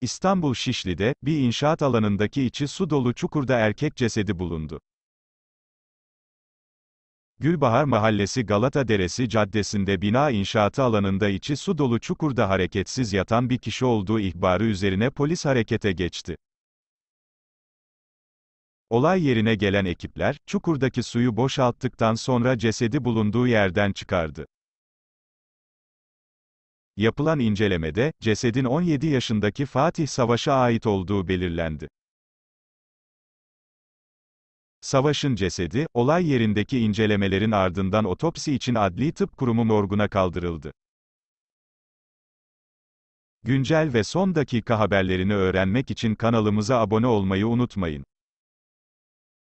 İstanbul Şişli'de, bir inşaat alanındaki içi su dolu çukurda erkek cesedi bulundu. Gülbahar Mahallesi Galata Deresi Caddesi'nde bina inşaatı alanında içi su dolu çukurda hareketsiz yatan bir kişi olduğu ihbarı üzerine polis harekete geçti. Olay yerine gelen ekipler, çukurdaki suyu boşalttıktan sonra cesedi bulunduğu yerden çıkardı. Yapılan incelemede, cesedin 17 yaşındaki Fatih Savaş'a ait olduğu belirlendi. Savaş'ın cesedi, olay yerindeki incelemelerin ardından otopsi için Adli Tıp Kurumu morguna kaldırıldı. Güncel ve son dakika haberlerini öğrenmek için kanalımıza abone olmayı unutmayın.